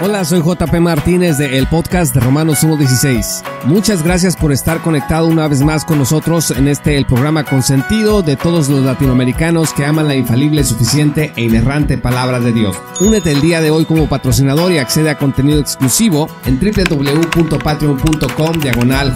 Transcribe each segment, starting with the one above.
Hola, soy JP Martínez de el podcast de Romanos 1.16. Muchas gracias por estar conectado una vez más con nosotros en este el programa consentido de todos los latinoamericanos que aman la infalible, suficiente e inerrante palabra de Dios. Únete el día de hoy como patrocinador y accede a contenido exclusivo en www.patreon.com diagonal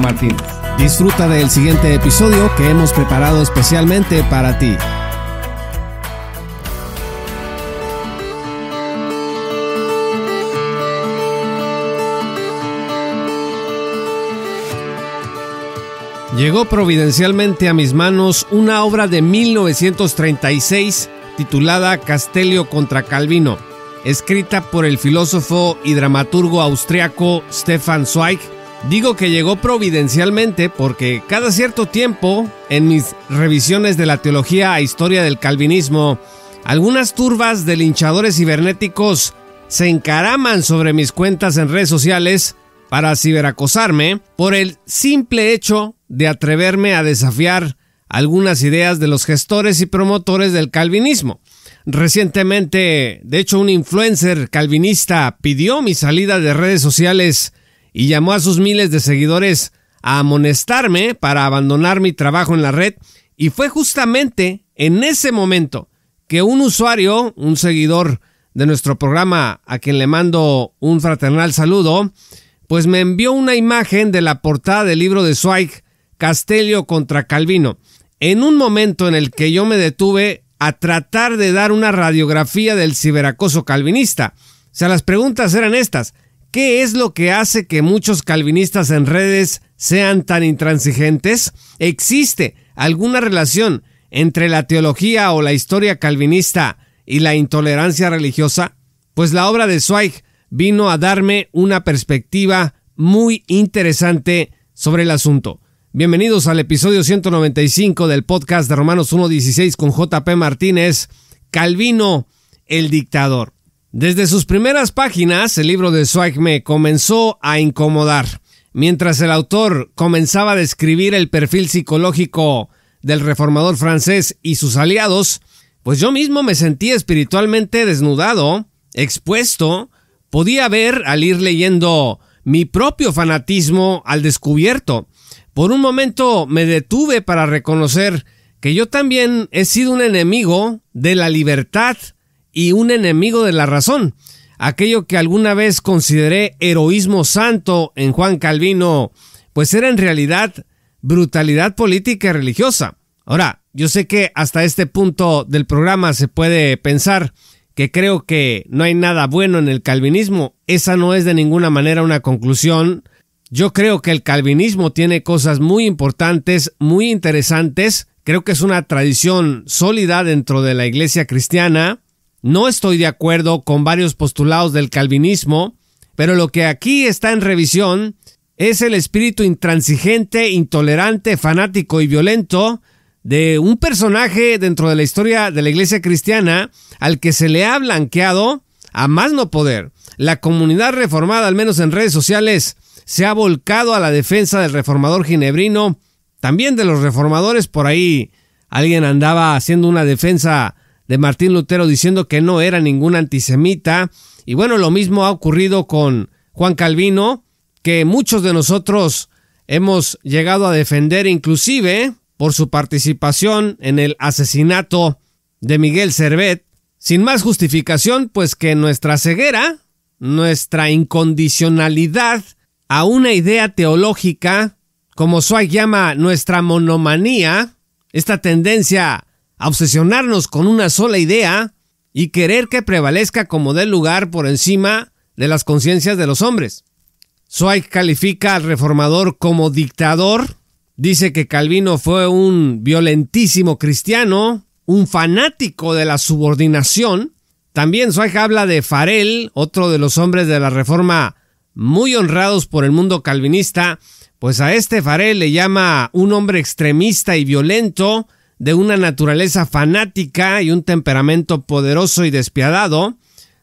Martínez. Disfruta del siguiente episodio que hemos preparado especialmente para ti. Llegó providencialmente a mis manos una obra de 1936 titulada Castelio contra Calvino, escrita por el filósofo y dramaturgo austriaco Stefan Zweig. Digo que llegó providencialmente porque cada cierto tiempo, en mis revisiones de la teología a e historia del calvinismo, algunas turbas de linchadores cibernéticos se encaraman sobre mis cuentas en redes sociales para ciberacosarme por el simple hecho de atreverme a desafiar algunas ideas de los gestores y promotores del calvinismo. Recientemente, de hecho, un influencer calvinista pidió mi salida de redes sociales y llamó a sus miles de seguidores a amonestarme para abandonar mi trabajo en la red y fue justamente en ese momento que un usuario, un seguidor de nuestro programa a quien le mando un fraternal saludo, pues me envió una imagen de la portada del libro de swike Castelio contra Calvino. En un momento en el que yo me detuve a tratar de dar una radiografía del ciberacoso calvinista. O sea, las preguntas eran estas. ¿Qué es lo que hace que muchos calvinistas en redes sean tan intransigentes? ¿Existe alguna relación entre la teología o la historia calvinista y la intolerancia religiosa? Pues la obra de Zweig vino a darme una perspectiva muy interesante sobre el asunto. Bienvenidos al episodio 195 del podcast de Romanos 1.16 con JP Martínez, Calvino el dictador. Desde sus primeras páginas, el libro de Zweig me comenzó a incomodar. Mientras el autor comenzaba a describir el perfil psicológico del reformador francés y sus aliados, pues yo mismo me sentía espiritualmente desnudado, expuesto, podía ver al ir leyendo mi propio fanatismo al descubierto. Por un momento me detuve para reconocer que yo también he sido un enemigo de la libertad y un enemigo de la razón. Aquello que alguna vez consideré heroísmo santo en Juan Calvino, pues era en realidad brutalidad política y religiosa. Ahora, yo sé que hasta este punto del programa se puede pensar que creo que no hay nada bueno en el calvinismo. Esa no es de ninguna manera una conclusión yo creo que el calvinismo tiene cosas muy importantes, muy interesantes. Creo que es una tradición sólida dentro de la iglesia cristiana. No estoy de acuerdo con varios postulados del calvinismo, pero lo que aquí está en revisión es el espíritu intransigente, intolerante, fanático y violento de un personaje dentro de la historia de la iglesia cristiana al que se le ha blanqueado a más no poder. La comunidad reformada, al menos en redes sociales, se ha volcado a la defensa del reformador ginebrino, también de los reformadores. Por ahí alguien andaba haciendo una defensa de Martín Lutero diciendo que no era ningún antisemita. Y bueno, lo mismo ha ocurrido con Juan Calvino, que muchos de nosotros hemos llegado a defender inclusive por su participación en el asesinato de Miguel Servet, sin más justificación pues que nuestra ceguera, nuestra incondicionalidad a una idea teológica, como Zweig llama nuestra monomanía, esta tendencia a obsesionarnos con una sola idea y querer que prevalezca como del lugar por encima de las conciencias de los hombres. Swagg califica al reformador como dictador, dice que Calvino fue un violentísimo cristiano, un fanático de la subordinación. También Zweig habla de Farel, otro de los hombres de la reforma muy honrados por el mundo calvinista, pues a este Farel le llama un hombre extremista y violento, de una naturaleza fanática y un temperamento poderoso y despiadado.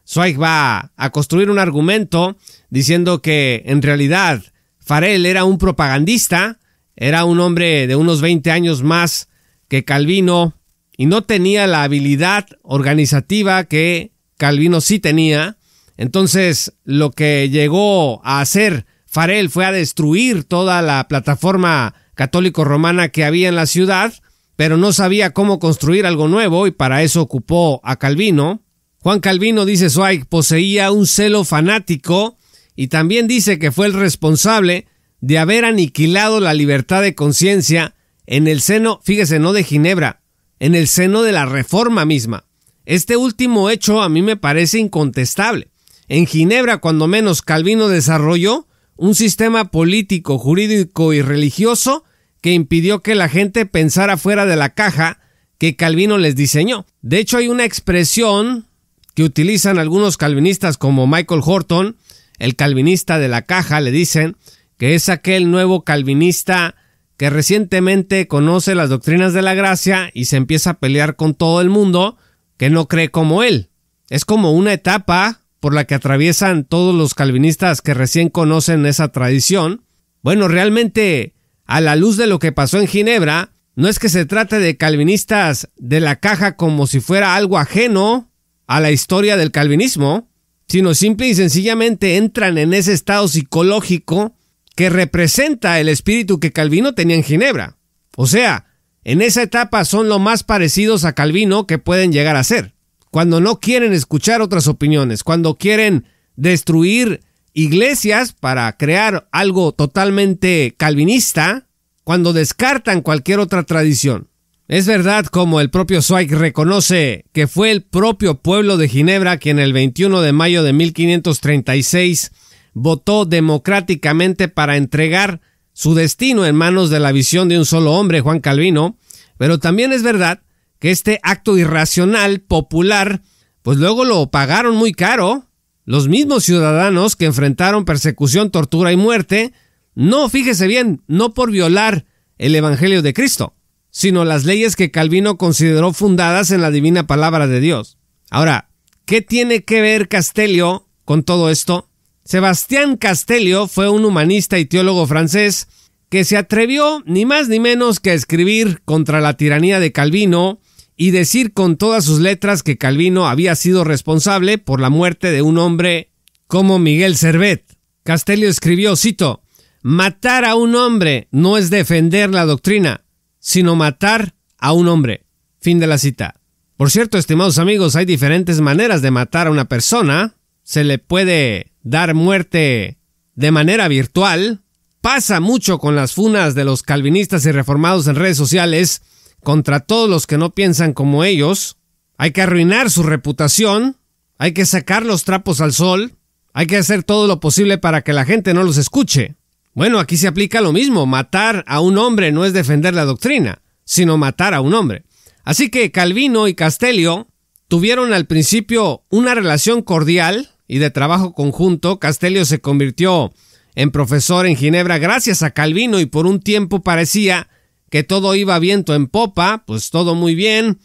Zweig va a construir un argumento diciendo que en realidad Farel era un propagandista, era un hombre de unos 20 años más que Calvino y no tenía la habilidad organizativa que Calvino sí tenía, entonces, lo que llegó a hacer Farel fue a destruir toda la plataforma católico-romana que había en la ciudad, pero no sabía cómo construir algo nuevo y para eso ocupó a Calvino. Juan Calvino, dice Zweig, poseía un celo fanático y también dice que fue el responsable de haber aniquilado la libertad de conciencia en el seno, fíjese, no de Ginebra, en el seno de la reforma misma. Este último hecho a mí me parece incontestable. En Ginebra, cuando menos, Calvino desarrolló un sistema político, jurídico y religioso que impidió que la gente pensara fuera de la caja que Calvino les diseñó. De hecho, hay una expresión que utilizan algunos calvinistas como Michael Horton, el calvinista de la caja, le dicen que es aquel nuevo calvinista que recientemente conoce las doctrinas de la gracia y se empieza a pelear con todo el mundo que no cree como él. Es como una etapa por la que atraviesan todos los calvinistas que recién conocen esa tradición, bueno, realmente, a la luz de lo que pasó en Ginebra, no es que se trate de calvinistas de la caja como si fuera algo ajeno a la historia del calvinismo, sino simple y sencillamente entran en ese estado psicológico que representa el espíritu que Calvino tenía en Ginebra. O sea, en esa etapa son lo más parecidos a Calvino que pueden llegar a ser cuando no quieren escuchar otras opiniones, cuando quieren destruir iglesias para crear algo totalmente calvinista, cuando descartan cualquier otra tradición. Es verdad como el propio Zweig reconoce que fue el propio pueblo de Ginebra quien el 21 de mayo de 1536 votó democráticamente para entregar su destino en manos de la visión de un solo hombre, Juan Calvino, pero también es verdad que este acto irracional, popular, pues luego lo pagaron muy caro. Los mismos ciudadanos que enfrentaron persecución, tortura y muerte, no, fíjese bien, no por violar el Evangelio de Cristo, sino las leyes que Calvino consideró fundadas en la divina palabra de Dios. Ahora, ¿qué tiene que ver Castelio con todo esto? Sebastián Castelio fue un humanista y teólogo francés que se atrevió ni más ni menos que a escribir contra la tiranía de Calvino, y decir con todas sus letras que Calvino había sido responsable por la muerte de un hombre como Miguel Cervet. Castelio escribió, cito, Matar a un hombre no es defender la doctrina, sino matar a un hombre. Fin de la cita. Por cierto, estimados amigos, hay diferentes maneras de matar a una persona. Se le puede dar muerte de manera virtual. Pasa mucho con las funas de los calvinistas y reformados en redes sociales contra todos los que no piensan como ellos, hay que arruinar su reputación, hay que sacar los trapos al sol, hay que hacer todo lo posible para que la gente no los escuche. Bueno, aquí se aplica lo mismo, matar a un hombre no es defender la doctrina, sino matar a un hombre. Así que Calvino y Castelio tuvieron al principio una relación cordial y de trabajo conjunto. Castelio se convirtió en profesor en Ginebra gracias a Calvino y por un tiempo parecía que todo iba viento en popa, pues todo muy bien.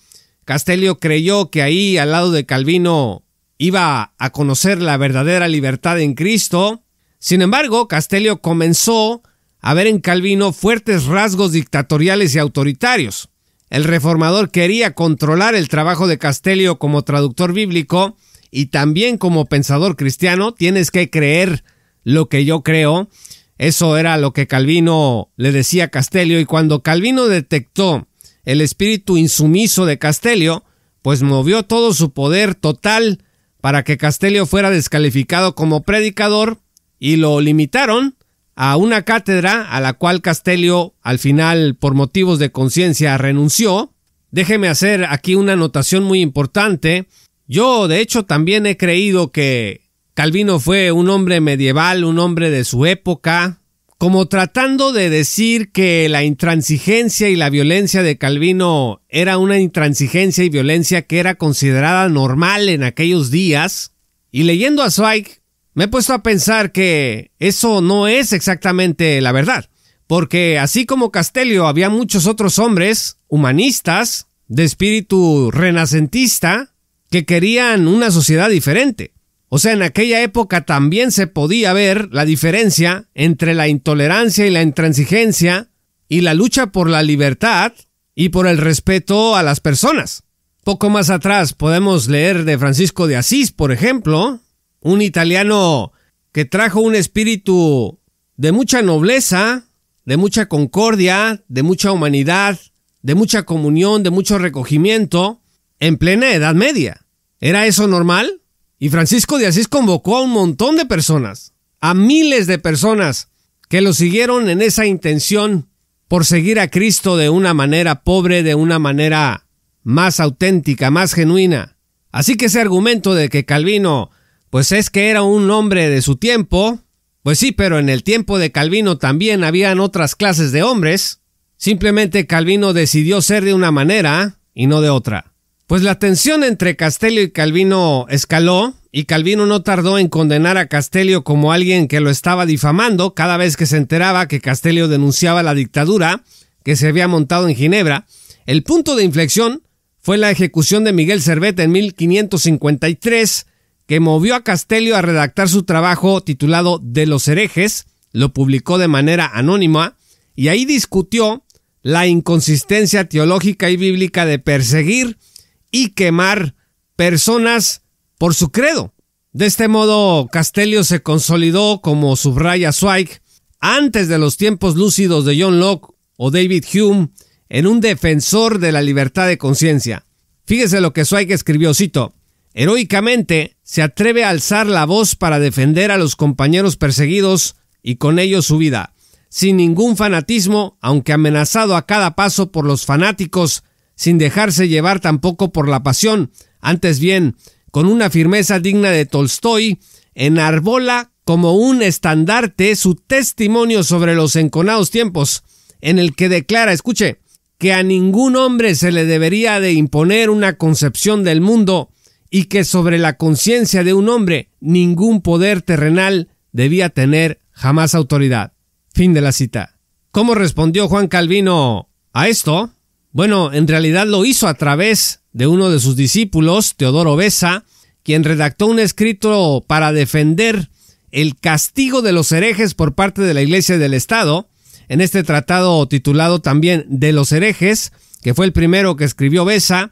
Castelio creyó que ahí al lado de Calvino iba a conocer la verdadera libertad en Cristo. Sin embargo, Castelio comenzó a ver en Calvino fuertes rasgos dictatoriales y autoritarios. El reformador quería controlar el trabajo de Castelio como traductor bíblico y también como pensador cristiano. Tienes que creer lo que yo creo. Eso era lo que Calvino le decía a Castelio y cuando Calvino detectó el espíritu insumiso de Castelio, pues movió todo su poder total para que Castelio fuera descalificado como predicador y lo limitaron a una cátedra a la cual Castelio al final por motivos de conciencia renunció. Déjeme hacer aquí una anotación muy importante. Yo de hecho también he creído que Calvino fue un hombre medieval, un hombre de su época, como tratando de decir que la intransigencia y la violencia de Calvino era una intransigencia y violencia que era considerada normal en aquellos días. Y leyendo a Zweig, me he puesto a pensar que eso no es exactamente la verdad, porque así como Castelio había muchos otros hombres humanistas, de espíritu renacentista, que querían una sociedad diferente. O sea, en aquella época también se podía ver la diferencia entre la intolerancia y la intransigencia y la lucha por la libertad y por el respeto a las personas. Poco más atrás podemos leer de Francisco de Asís, por ejemplo, un italiano que trajo un espíritu de mucha nobleza, de mucha concordia, de mucha humanidad, de mucha comunión, de mucho recogimiento, en plena Edad Media. ¿Era eso normal? Y Francisco de Asís convocó a un montón de personas, a miles de personas que lo siguieron en esa intención por seguir a Cristo de una manera pobre, de una manera más auténtica, más genuina. Así que ese argumento de que Calvino, pues es que era un hombre de su tiempo, pues sí, pero en el tiempo de Calvino también habían otras clases de hombres. Simplemente Calvino decidió ser de una manera y no de otra. Pues la tensión entre Castelio y Calvino escaló y Calvino no tardó en condenar a Castelio como alguien que lo estaba difamando cada vez que se enteraba que Castelio denunciaba la dictadura que se había montado en Ginebra. El punto de inflexión fue la ejecución de Miguel Servet en 1553, que movió a Castelio a redactar su trabajo titulado De los herejes, lo publicó de manera anónima, y ahí discutió la inconsistencia teológica y bíblica de perseguir y quemar personas por su credo. De este modo, Castelio se consolidó como subraya Swike antes de los tiempos lúcidos de John Locke o David Hume en un defensor de la libertad de conciencia. Fíjese lo que Swike escribió, cito, heroicamente se atreve a alzar la voz para defender a los compañeros perseguidos y con ellos su vida, sin ningún fanatismo, aunque amenazado a cada paso por los fanáticos sin dejarse llevar tampoco por la pasión, antes bien, con una firmeza digna de Tolstoy, enarbola como un estandarte su testimonio sobre los enconados tiempos, en el que declara, escuche, que a ningún hombre se le debería de imponer una concepción del mundo y que sobre la conciencia de un hombre ningún poder terrenal debía tener jamás autoridad. Fin de la cita. ¿Cómo respondió Juan Calvino a esto? Bueno, en realidad lo hizo a través de uno de sus discípulos, Teodoro Besa, quien redactó un escrito para defender el castigo de los herejes por parte de la Iglesia y del Estado, en este tratado titulado también De los herejes, que fue el primero que escribió Besa,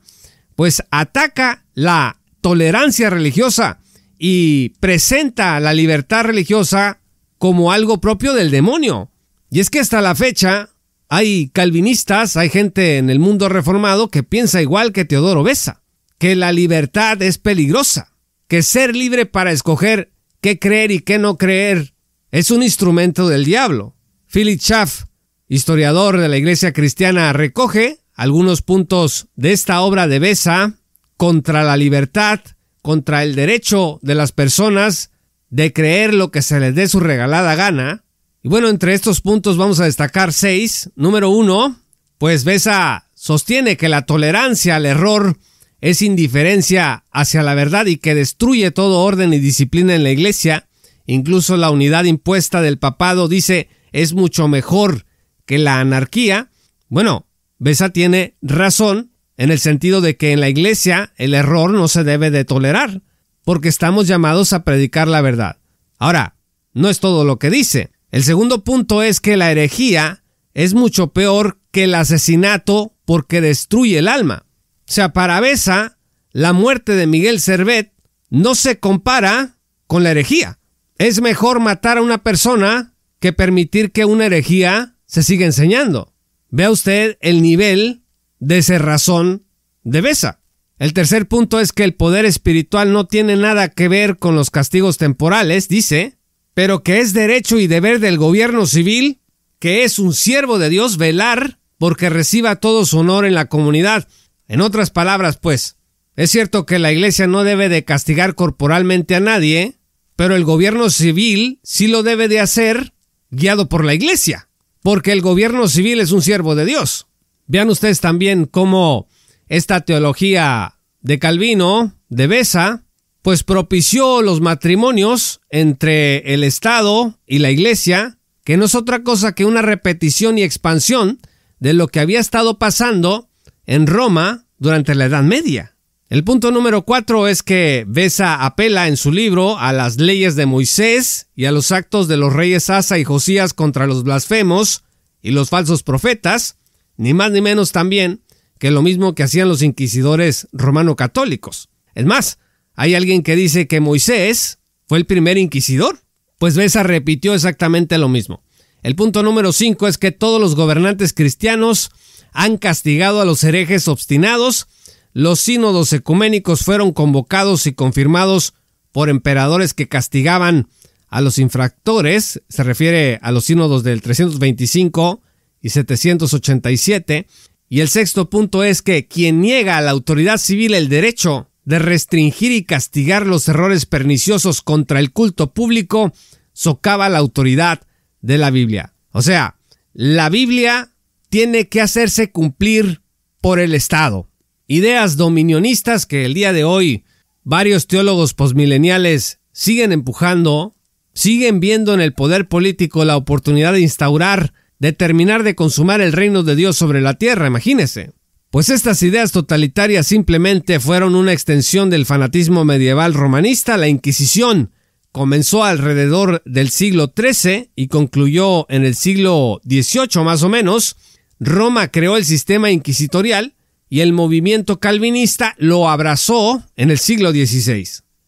pues ataca la tolerancia religiosa y presenta la libertad religiosa como algo propio del demonio. Y es que hasta la fecha, hay calvinistas, hay gente en el mundo reformado que piensa igual que Teodoro Besa, que la libertad es peligrosa, que ser libre para escoger qué creer y qué no creer es un instrumento del diablo. Philip Schaff, historiador de la Iglesia Cristiana, recoge algunos puntos de esta obra de Besa contra la libertad, contra el derecho de las personas de creer lo que se les dé su regalada gana, y bueno, entre estos puntos vamos a destacar seis. Número uno, pues Besa sostiene que la tolerancia al error es indiferencia hacia la verdad y que destruye todo orden y disciplina en la iglesia. Incluso la unidad impuesta del papado dice es mucho mejor que la anarquía. Bueno, Besa tiene razón en el sentido de que en la iglesia el error no se debe de tolerar, porque estamos llamados a predicar la verdad. Ahora, no es todo lo que dice. El segundo punto es que la herejía es mucho peor que el asesinato porque destruye el alma. O sea, para Besa, la muerte de Miguel Servet no se compara con la herejía. Es mejor matar a una persona que permitir que una herejía se siga enseñando. Vea usted el nivel de cerrazón de Besa. El tercer punto es que el poder espiritual no tiene nada que ver con los castigos temporales, dice, pero que es derecho y deber del gobierno civil, que es un siervo de Dios, velar porque reciba todo su honor en la comunidad. En otras palabras, pues, es cierto que la Iglesia no debe de castigar corporalmente a nadie, pero el gobierno civil sí lo debe de hacer guiado por la Iglesia, porque el gobierno civil es un siervo de Dios. Vean ustedes también cómo esta teología de Calvino, de Besa, pues propició los matrimonios entre el Estado y la Iglesia, que no es otra cosa que una repetición y expansión de lo que había estado pasando en Roma durante la Edad Media. El punto número cuatro es que Besa apela en su libro a las leyes de Moisés y a los actos de los reyes Asa y Josías contra los blasfemos y los falsos profetas, ni más ni menos también que lo mismo que hacían los inquisidores romano-católicos. Es más, hay alguien que dice que Moisés fue el primer inquisidor. Pues Besa repitió exactamente lo mismo. El punto número 5 es que todos los gobernantes cristianos han castigado a los herejes obstinados. Los sínodos ecuménicos fueron convocados y confirmados por emperadores que castigaban a los infractores, se refiere a los sínodos del 325 y 787, y el sexto punto es que quien niega a la autoridad civil el derecho de restringir y castigar los errores perniciosos contra el culto público socava la autoridad de la Biblia. O sea, la Biblia tiene que hacerse cumplir por el Estado. Ideas dominionistas que el día de hoy varios teólogos posmileniales siguen empujando, siguen viendo en el poder político la oportunidad de instaurar, de terminar de consumar el reino de Dios sobre la tierra, imagínense. Pues estas ideas totalitarias simplemente fueron una extensión del fanatismo medieval romanista. La Inquisición comenzó alrededor del siglo XIII y concluyó en el siglo XVIII más o menos. Roma creó el sistema inquisitorial y el movimiento calvinista lo abrazó en el siglo XVI.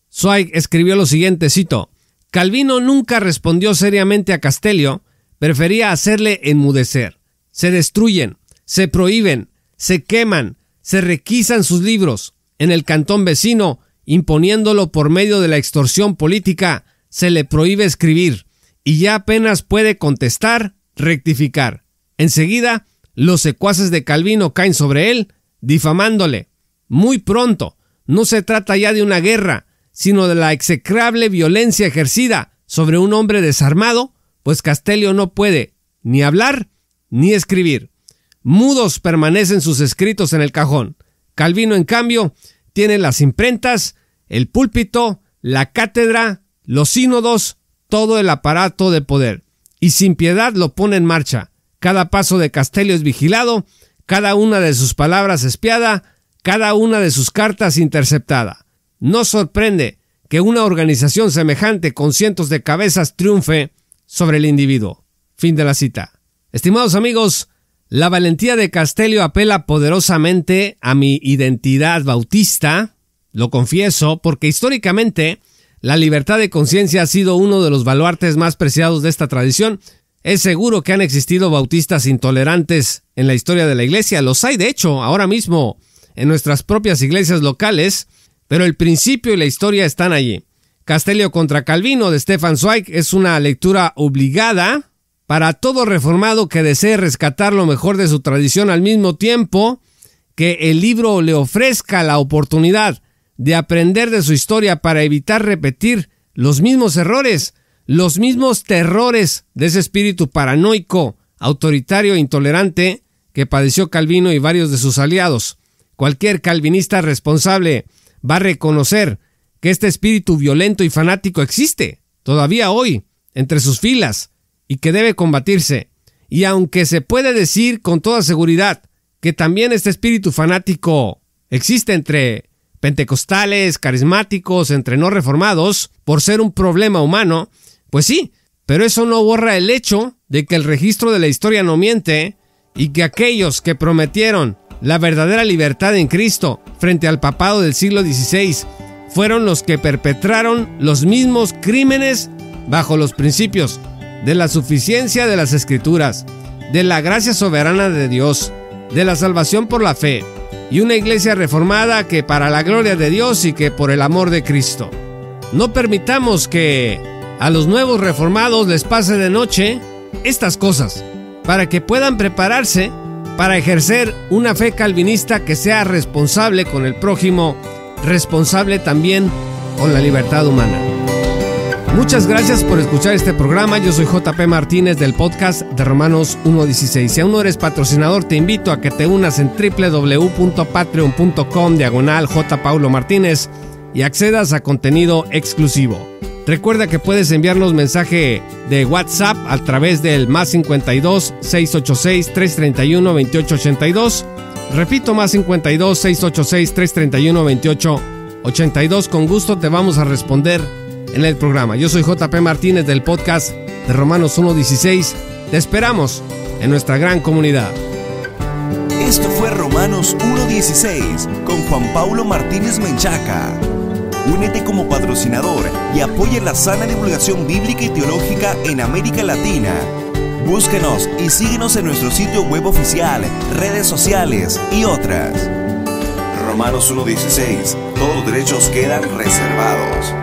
Zweig escribió lo siguiente, cito, Calvino nunca respondió seriamente a Castelio, prefería hacerle enmudecer. Se destruyen, se prohíben, se queman, se requisan sus libros. En el cantón vecino, imponiéndolo por medio de la extorsión política, se le prohíbe escribir y ya apenas puede contestar, rectificar. Enseguida, los secuaces de Calvino caen sobre él, difamándole. Muy pronto, no se trata ya de una guerra, sino de la execrable violencia ejercida sobre un hombre desarmado, pues Castelio no puede ni hablar ni escribir. Mudos permanecen sus escritos en el cajón. Calvino, en cambio, tiene las imprentas, el púlpito, la cátedra, los sínodos, todo el aparato de poder, y sin piedad lo pone en marcha. Cada paso de Castelio es vigilado, cada una de sus palabras espiada, cada una de sus cartas interceptada. No sorprende que una organización semejante con cientos de cabezas triunfe sobre el individuo. Fin de la cita. Estimados amigos, la valentía de Castelio apela poderosamente a mi identidad bautista, lo confieso, porque históricamente la libertad de conciencia ha sido uno de los baluartes más preciados de esta tradición. Es seguro que han existido bautistas intolerantes en la historia de la iglesia, los hay de hecho ahora mismo en nuestras propias iglesias locales, pero el principio y la historia están allí. Castelio contra Calvino de Stefan Zweig es una lectura obligada para todo reformado que desee rescatar lo mejor de su tradición al mismo tiempo que el libro le ofrezca la oportunidad de aprender de su historia para evitar repetir los mismos errores, los mismos terrores de ese espíritu paranoico, autoritario e intolerante que padeció Calvino y varios de sus aliados. Cualquier calvinista responsable va a reconocer que este espíritu violento y fanático existe todavía hoy entre sus filas y que debe combatirse. Y aunque se puede decir con toda seguridad que también este espíritu fanático existe entre pentecostales, carismáticos, entre no reformados, por ser un problema humano, pues sí, pero eso no borra el hecho de que el registro de la historia no miente y que aquellos que prometieron la verdadera libertad en Cristo frente al papado del siglo XVI fueron los que perpetraron los mismos crímenes bajo los principios de la suficiencia de las escrituras, de la gracia soberana de Dios, de la salvación por la fe, y una iglesia reformada que para la gloria de Dios y que por el amor de Cristo. No permitamos que a los nuevos reformados les pase de noche estas cosas, para que puedan prepararse para ejercer una fe calvinista que sea responsable con el prójimo, responsable también con la libertad humana. Muchas gracias por escuchar este programa. Yo soy JP Martínez del podcast de Romanos 1.16. Si aún no eres patrocinador, te invito a que te unas en www.patreon.com diagonal Paulo Martínez y accedas a contenido exclusivo. Recuerda que puedes enviarnos mensaje de WhatsApp a través del más 52 686 331 2882. Repito, más 52 686 331 2882. Con gusto te vamos a responder en el programa. Yo soy JP Martínez del podcast de Romanos 1.16. Te esperamos en nuestra gran comunidad. Esto fue Romanos 1.16 con Juan Pablo Martínez Menchaca. Únete como patrocinador y apoya la sana divulgación bíblica y teológica en América Latina. Búsquenos y síguenos en nuestro sitio web oficial, redes sociales y otras. Romanos 1.16. Todos los derechos quedan reservados.